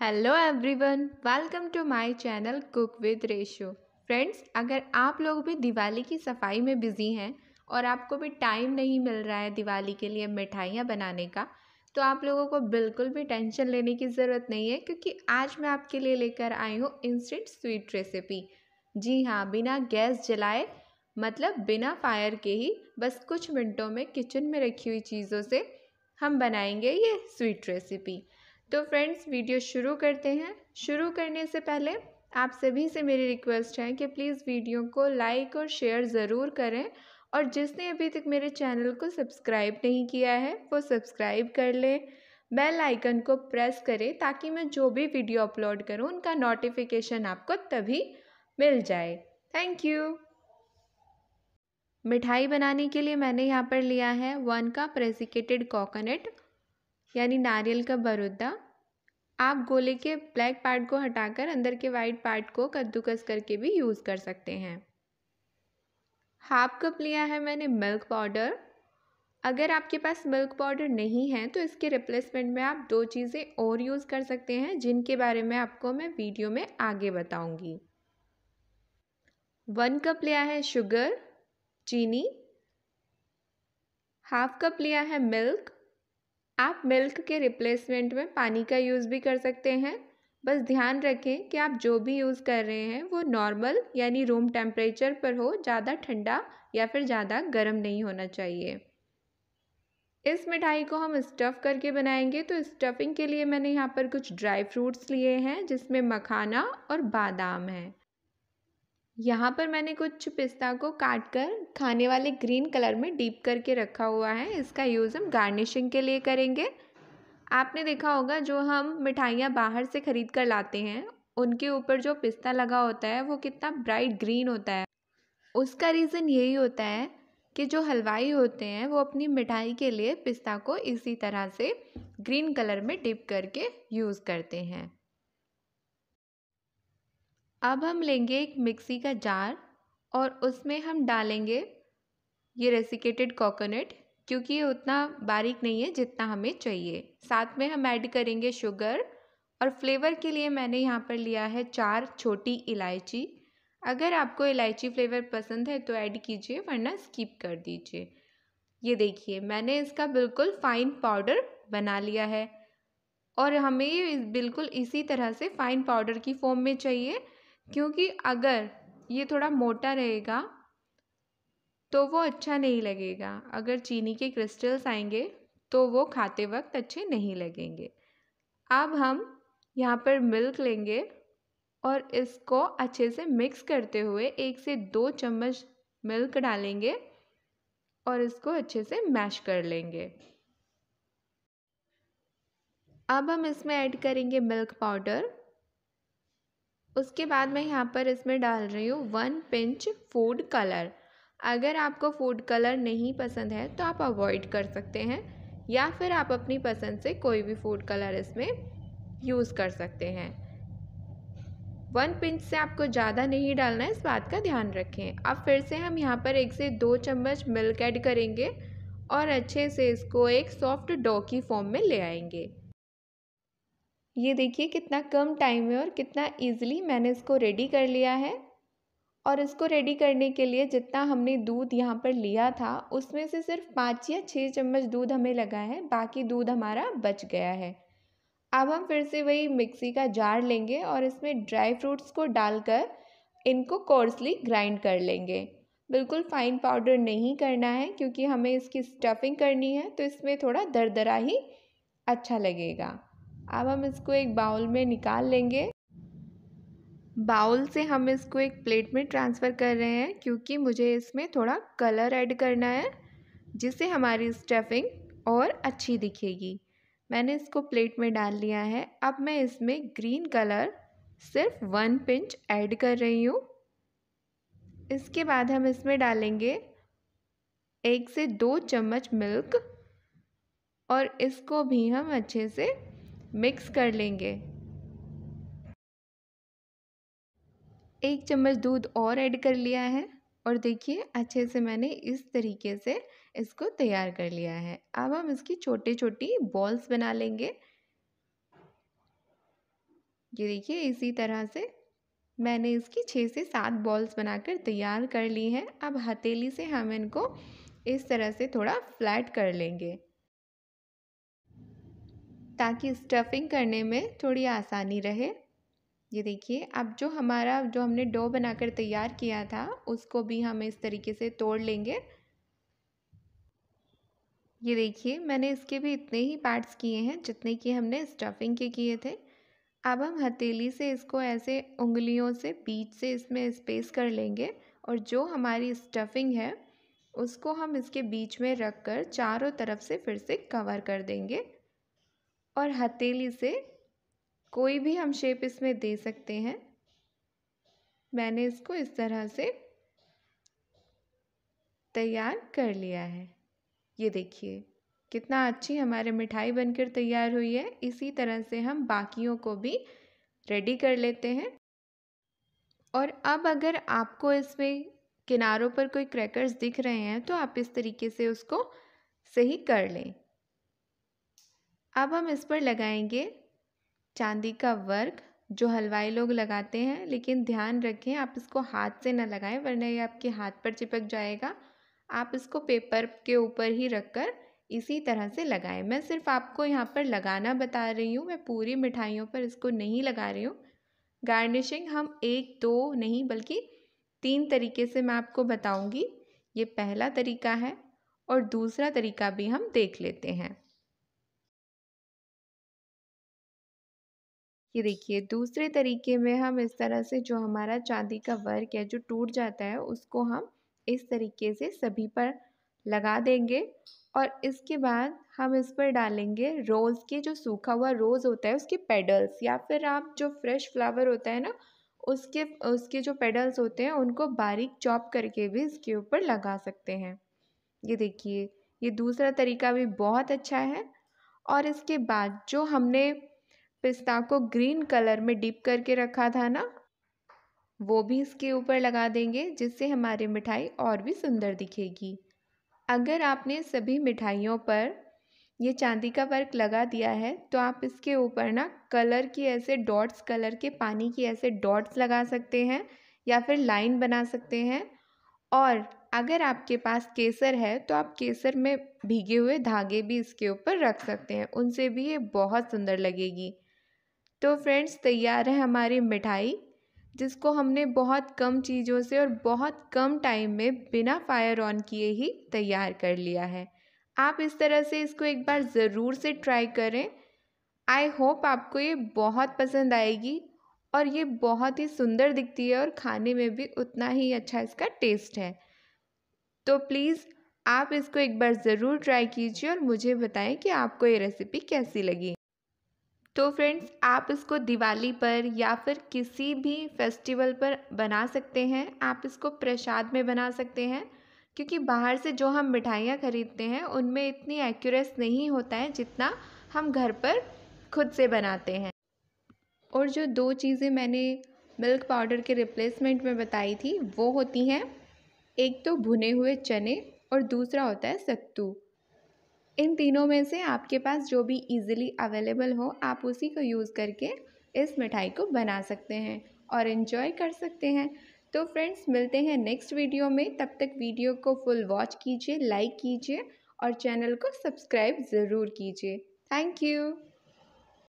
Hello everyone welcome to my channel cook with Resho friends अगर आप लोग भी दिवाली की सफाई में बिज़ी हैं और आपको भी टाइम नहीं मिल रहा है दिवाली के लिए मिठाइयाँ बनाने का तो आप लोगों को बिल्कुल भी टेंशन लेने की ज़रूरत नहीं है क्योंकि आज मैं आपके लिए लेकर आई हूँ इंस्टेंट स्वीट रेसिपी जी हाँ बिना गैस जलाए मतलब बिना फायर के ही बस कुछ मिनटों में किचन में रखी हुई चीज़ों से हम बनाएंगे ये स्वीट रेसिपी तो फ्रेंड्स वीडियो शुरू करते हैं शुरू करने से पहले आप सभी से मेरी रिक्वेस्ट है कि प्लीज़ वीडियो को लाइक और शेयर ज़रूर करें और जिसने अभी तक मेरे चैनल को सब्सक्राइब नहीं किया है वो सब्सक्राइब कर ले बेल आइकन को प्रेस करें ताकि मैं जो भी वीडियो अपलोड करूं उनका नोटिफिकेशन आपको तभी मिल जाए थैंक यू मिठाई बनाने के लिए मैंने यहाँ पर लिया है वन कप रेसिकेटेड कोकोनट यानी नारियल का बरोदा आप गोले के ब्लैक पार्ट को हटाकर अंदर के वाइट पार्ट को कद्दूकस करके भी यूज़ कर सकते हैं हाफ कप लिया है मैंने मिल्क पाउडर अगर आपके पास मिल्क पाउडर नहीं है तो इसके रिप्लेसमेंट में आप दो चीज़ें और यूज़ कर सकते हैं जिनके बारे में आपको मैं वीडियो में आगे बताऊंगी। वन कप लिया है शुगर चीनी हाफ कप लिया है मिल्क आप मिल्क के रिप्लेसमेंट में पानी का यूज़ भी कर सकते हैं बस ध्यान रखें कि आप जो भी यूज़ कर रहे हैं वो नॉर्मल यानी रूम टेम्परेचर पर हो ज़्यादा ठंडा या फिर ज़्यादा गर्म नहीं होना चाहिए इस मिठाई को हम स्टफ़ करके बनाएंगे तो स्टफ़िंग के लिए मैंने यहाँ पर कुछ ड्राई फ्रूट्स लिए हैं जिसमें मखाना और बादाम है यहाँ पर मैंने कुछ पिस्ता को काट कर खाने वाले ग्रीन कलर में डीप करके रखा हुआ है इसका यूज़ हम गार्निशिंग के लिए करेंगे आपने देखा होगा जो हम मिठाइयाँ बाहर से ख़रीद कर लाते हैं उनके ऊपर जो पिस्ता लगा होता है वो कितना ब्राइट ग्रीन होता है उसका रीज़न यही होता है कि जो हलवाई होते हैं वो अपनी मिठाई के लिए पिस्ता को इसी तरह से ग्रीन कलर में डिप करके यूज़ करते हैं अब हम लेंगे एक मिक्सी का जार और उसमें हम डालेंगे ये रेसिकेटेड कोकोनट क्योंकि ये उतना बारीक नहीं है जितना हमें चाहिए साथ में हम ऐड करेंगे शुगर और फ्लेवर के लिए मैंने यहाँ पर लिया है चार छोटी इलायची अगर आपको इलायची फ्लेवर पसंद है तो ऐड कीजिए वरना स्किप कर दीजिए ये देखिए मैंने इसका बिल्कुल फाइन पाउडर बना लिया है और हमें ये बिल्कुल इसी तरह से फाइन पाउडर की फॉर्म में चाहिए क्योंकि अगर ये थोड़ा मोटा रहेगा तो वो अच्छा नहीं लगेगा अगर चीनी के क्रिस्टल्स आएंगे तो वो खाते वक्त अच्छे नहीं लगेंगे अब हम यहाँ पर मिल्क लेंगे और इसको अच्छे से मिक्स करते हुए एक से दो चम्मच मिल्क डालेंगे और इसको अच्छे से मैश कर लेंगे अब हम इसमें ऐड करेंगे मिल्क पाउडर उसके बाद मैं यहाँ पर इसमें डाल रही हूँ वन पिंच फूड कलर अगर आपको फूड कलर नहीं पसंद है तो आप अवॉइड कर सकते हैं या फिर आप अपनी पसंद से कोई भी फूड कलर इसमें यूज़ कर सकते हैं वन पिंच से आपको ज़्यादा नहीं डालना है इस बात का ध्यान रखें अब फिर से हम यहाँ पर एक से दो चम्मच मिल्क ऐड करेंगे और अच्छे से इसको एक सॉफ्ट डो की फॉर्म में ले आएंगे ये देखिए कितना कम टाइम में और कितना ईजिली मैंने इसको रेडी कर लिया है और इसको रेडी करने के लिए जितना हमने दूध यहाँ पर लिया था उसमें से सिर्फ पाँच या छः चम्मच दूध हमें लगा है बाकी दूध हमारा बच गया है अब हम फिर से वही मिक्सी का जार लेंगे और इसमें ड्राई फ्रूट्स को डालकर इनको कोर्सली ग्राइंड कर लेंगे बिल्कुल फाइन पाउडर नहीं करना है क्योंकि हमें इसकी स्टफिंग करनी है तो इसमें थोड़ा दरदरा ही अच्छा लगेगा अब हम इसको एक बाउल में निकाल लेंगे बाउल से हम इसको एक प्लेट में ट्रांसफ़र कर रहे हैं क्योंकि मुझे इसमें थोड़ा कलर ऐड करना है जिससे हमारी स्टफिंग और अच्छी दिखेगी मैंने इसको प्लेट में डाल लिया है अब मैं इसमें ग्रीन कलर सिर्फ वन पिंच ऐड कर रही हूँ इसके बाद हम इसमें डालेंगे एक से दो चम्मच मिल्क और इसको भी हम अच्छे से मिक्स कर लेंगे एक चम्मच दूध और ऐड कर लिया है और देखिए अच्छे से मैंने इस तरीके से इसको तैयार कर लिया है अब हम इसकी छोटे छोटी बॉल्स बना लेंगे ये देखिए इसी तरह से मैंने इसकी छः से सात बॉल्स बनाकर तैयार कर ली हैं अब हथेली से हम इनको इस तरह से थोड़ा फ्लैट कर लेंगे ताकि स्टफ़िंग करने में थोड़ी आसानी रहे ये देखिए अब जो हमारा जो हमने डो बनाकर तैयार किया था उसको भी हम इस तरीके से तोड़ लेंगे ये देखिए मैंने इसके भी इतने ही पार्ट्स किए हैं जितने कि हमने स्टफ़िंग के किए थे अब हम हथेली से इसको ऐसे उंगलियों से बीच से इसमें स्पेस कर लेंगे और जो हमारी स्टफ़िंग है उसको हम इसके बीच में रख कर चारों तरफ से फिर से कवर कर देंगे और हथेली से कोई भी हम शेप इसमें दे सकते हैं मैंने इसको इस तरह से तैयार कर लिया है ये देखिए कितना अच्छी हमारे मिठाई बनकर तैयार हुई है इसी तरह से हम बाकियों को भी रेडी कर लेते हैं और अब अगर आपको इसमें किनारों पर कोई क्रैकर्स दिख रहे हैं तो आप इस तरीके से उसको सही कर लें अब हम इस पर लगाएंगे चांदी का वर्क जो हलवाई लोग लगाते हैं लेकिन ध्यान रखें आप इसको हाथ से ना लगाएं वरना ये आपके हाथ पर चिपक जाएगा आप इसको पेपर के ऊपर ही रखकर इसी तरह से लगाएं मैं सिर्फ आपको यहाँ पर लगाना बता रही हूँ मैं पूरी मिठाइयों पर इसको नहीं लगा रही हूँ गार्निशिंग हम एक दो नहीं बल्कि तीन तरीके से मैं आपको बताऊँगी ये पहला तरीका है और दूसरा तरीका भी हम देख लेते हैं ये देखिए दूसरे तरीके में हम इस तरह से जो हमारा चांदी का वर्क है जो टूट जाता है उसको हम इस तरीके से सभी पर लगा देंगे और इसके बाद हम इस पर डालेंगे रोज़ के जो सूखा हुआ रोज़ होता है उसके पेडल्स या फिर आप जो फ्रेश फ्लावर होता है ना उसके उसके जो पेडल्स होते हैं उनको बारीक चॉप करके भी इसके ऊपर लगा सकते हैं ये देखिए ये दूसरा तरीका भी बहुत अच्छा है और इसके बाद जो हमने पिस्ता को ग्रीन कलर में डिप करके रखा था ना वो भी इसके ऊपर लगा देंगे जिससे हमारी मिठाई और भी सुंदर दिखेगी अगर आपने सभी मिठाइयों पर ये चांदी का वर्क लगा दिया है तो आप इसके ऊपर ना कलर की ऐसे डॉट्स कलर के पानी की ऐसे डॉट्स लगा सकते हैं या फिर लाइन बना सकते हैं और अगर आपके पास केसर है तो आप केसर में भीगे हुए धागे भी इसके ऊपर रख सकते हैं उनसे भी ये बहुत सुंदर लगेगी तो फ्रेंड्स तैयार है हमारी मिठाई जिसको हमने बहुत कम चीज़ों से और बहुत कम टाइम में बिना फायर ऑन किए ही तैयार कर लिया है आप इस तरह से इसको एक बार ज़रूर से ट्राई करें आई होप आपको ये बहुत पसंद आएगी और ये बहुत ही सुंदर दिखती है और खाने में भी उतना ही अच्छा इसका टेस्ट है तो प्लीज़ आप इसको एक बार ज़रूर ट्राई कीजिए और मुझे बताएं कि आपको ये रेसिपी कैसी लगी तो फ्रेंड्स आप इसको दिवाली पर या फिर किसी भी फेस्टिवल पर बना सकते हैं आप इसको प्रसाद में बना सकते हैं क्योंकि बाहर से जो हम मिठाइयाँ ख़रीदते हैं उनमें इतनी एक्यूरेस नहीं होता है जितना हम घर पर खुद से बनाते हैं और जो दो चीज़ें मैंने मिल्क पाउडर के रिप्लेसमेंट में बताई थी वो होती हैं एक तो भुने हुए चने और दूसरा होता है सत्तू इन तीनों में से आपके पास जो भी इजीली अवेलेबल हो आप उसी को यूज़ करके इस मिठाई को बना सकते हैं और इन्जॉय कर सकते हैं तो फ्रेंड्स मिलते हैं नेक्स्ट वीडियो में तब तक वीडियो को फुल वॉच कीजिए लाइक कीजिए और चैनल को सब्सक्राइब ज़रूर कीजिए थैंक यू